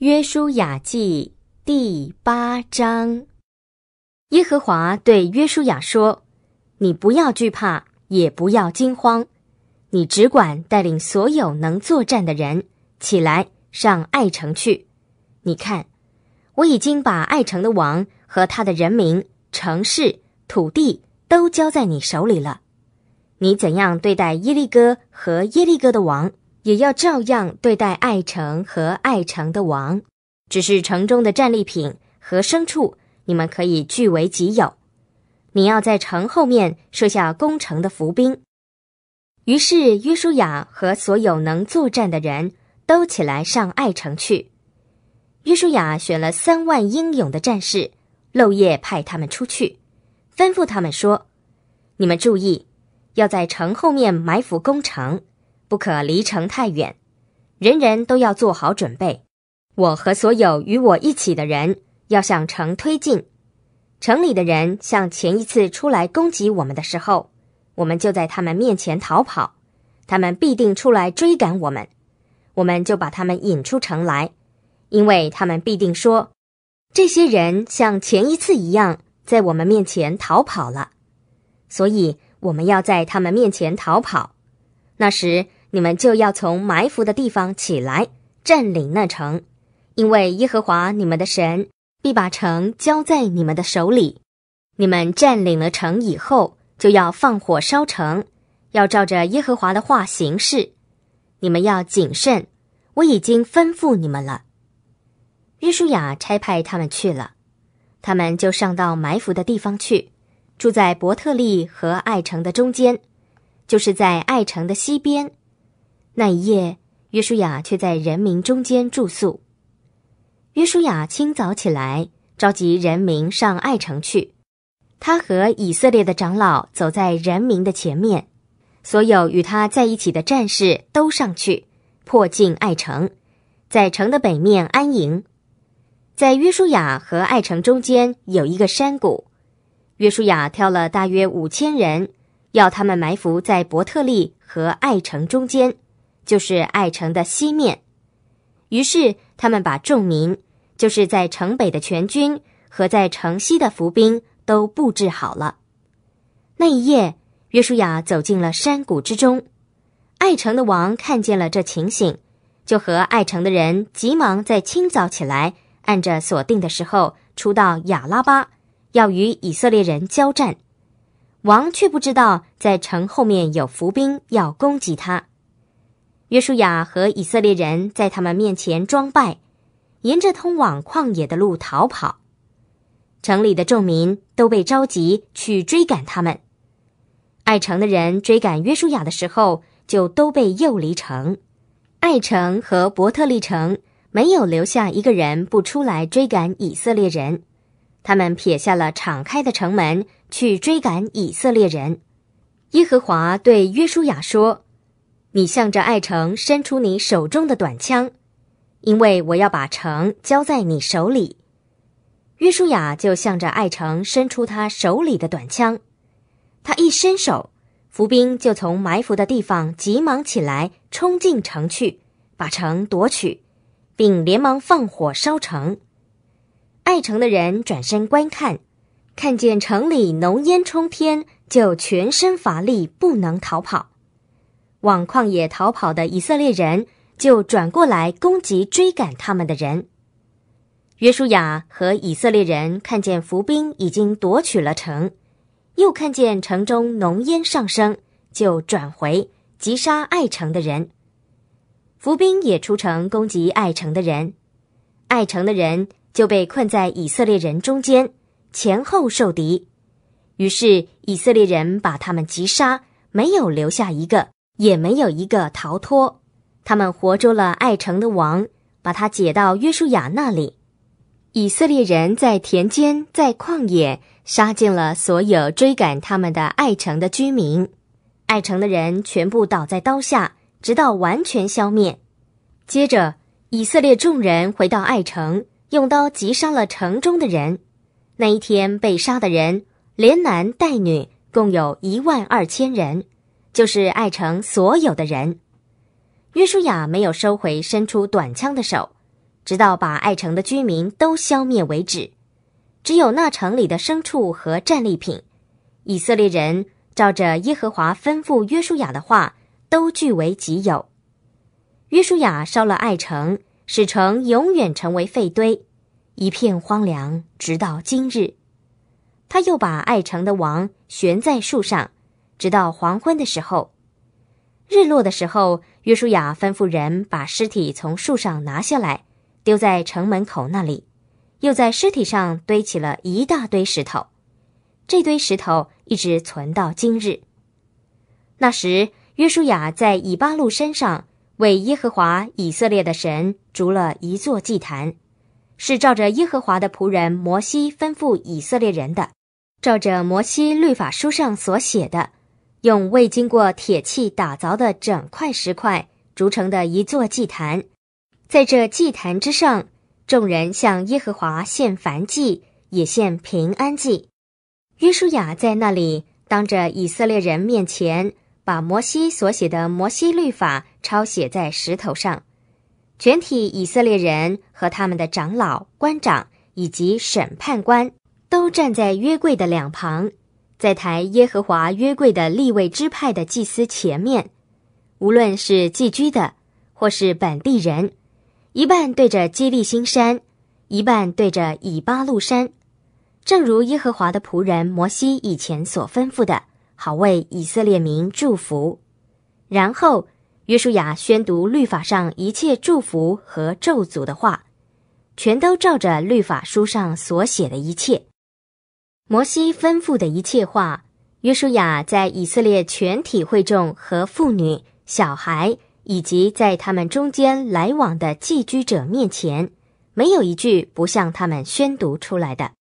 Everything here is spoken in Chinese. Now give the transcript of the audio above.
约书亚记第八章，耶和华对约书亚说：“你不要惧怕，也不要惊慌，你只管带领所有能作战的人起来，上爱城去。你看，我已经把爱城的王和他的人民、城市、土地都交在你手里了。你怎样对待耶利哥和耶利哥的王？”也要照样对待爱城和爱城的王，只是城中的战利品和牲畜，你们可以据为己有。你要在城后面设下攻城的伏兵。于是约书亚和所有能作战的人都起来上爱城去。约书亚选了三万英勇的战士，漏夜派他们出去，吩咐他们说：“你们注意，要在城后面埋伏攻城。”不可离城太远，人人都要做好准备。我和所有与我一起的人要向城推进。城里的人像前一次出来攻击我们的时候，我们就在他们面前逃跑。他们必定出来追赶我们，我们就把他们引出城来，因为他们必定说，这些人像前一次一样在我们面前逃跑了，所以我们要在他们面前逃跑。那时。你们就要从埋伏的地方起来，占领那城，因为耶和华你们的神必把城交在你们的手里。你们占领了城以后，就要放火烧城，要照着耶和华的话行事。你们要谨慎，我已经吩咐你们了。约书亚差派他们去了，他们就上到埋伏的地方去，住在伯特利和爱城的中间，就是在爱城的西边。那一夜，约书亚却在人民中间住宿。约书亚清早起来，召集人民上爱城去。他和以色列的长老走在人民的前面，所有与他在一起的战士都上去，破进爱城，在城的北面安营。在约书亚和爱城中间有一个山谷，约书亚挑了大约五千人，要他们埋伏在伯特利和爱城中间。就是爱城的西面，于是他们把众民，就是在城北的全军和在城西的伏兵都布置好了。那一夜，约书亚走进了山谷之中。爱城的王看见了这情形，就和爱城的人急忙在清早起来，按着锁定的时候出到雅拉巴，要与以色列人交战。王却不知道，在城后面有伏兵要攻击他。约书亚和以色列人在他们面前装败，沿着通往旷野的路逃跑。城里的众民都被召集去追赶他们。爱城的人追赶约书亚的时候，就都被诱离城。爱城和伯特利城没有留下一个人不出来追赶以色列人。他们撇下了敞开的城门去追赶以色列人。耶和华对约书亚说。你向着爱城伸出你手中的短枪，因为我要把城交在你手里。约书亚就向着爱城伸出他手里的短枪，他一伸手，伏兵就从埋伏的地方急忙起来，冲进城去，把城夺取，并连忙放火烧城。爱城的人转身观看，看见城里浓烟冲天，就全身乏力，不能逃跑。往旷野逃跑的以色列人就转过来攻击追赶他们的人。约书亚和以色列人看见伏兵已经夺取了城，又看见城中浓烟上升，就转回击杀爱城的人。伏兵也出城攻击爱城的人，爱城的人就被困在以色列人中间，前后受敌，于是以色列人把他们击杀，没有留下一个。也没有一个逃脱，他们活捉了爱城的王，把他解到约书亚那里。以色列人在田间、在旷野杀尽了所有追赶他们的爱城的居民，爱城的人全部倒在刀下，直到完全消灭。接着，以色列众人回到爱城，用刀击杀了城中的人。那一天被杀的人，连男带女，共有一万二千人。就是爱城所有的人，约书亚没有收回伸出短枪的手，直到把爱城的居民都消灭为止。只有那城里的牲畜和战利品，以色列人照着耶和华吩咐约书亚的话，都据为己有。约书亚烧了爱城，使城永远成为废堆，一片荒凉，直到今日。他又把爱城的王悬在树上。直到黄昏的时候，日落的时候，约书亚吩咐人把尸体从树上拿下来，丢在城门口那里，又在尸体上堆起了一大堆石头。这堆石头一直存到今日。那时，约书亚在以巴路山上为耶和华以色列的神筑了一座祭坛，是照着耶和华的仆人摩西吩咐以色列人的，照着摩西律法书上所写的。用未经过铁器打造的整块石块铸成的一座祭坛，在这祭坛之上，众人向耶和华献燔祭，也献平安祭。约书亚在那里，当着以色列人面前，把摩西所写的摩西律法抄写在石头上。全体以色列人和他们的长老、官长以及审判官都站在约柜的两旁。在台耶和华约柜的立位支派的祭司前面，无论是寄居的或是本地人，一半对着基利新山，一半对着以巴路山，正如耶和华的仆人摩西以前所吩咐的，好为以色列民祝福。然后约书亚宣读律法上一切祝福和咒诅的话，全都照着律法书上所写的一切。摩西吩咐的一切话，约书亚在以色列全体会众和妇女、小孩，以及在他们中间来往的寄居者面前，没有一句不向他们宣读出来的。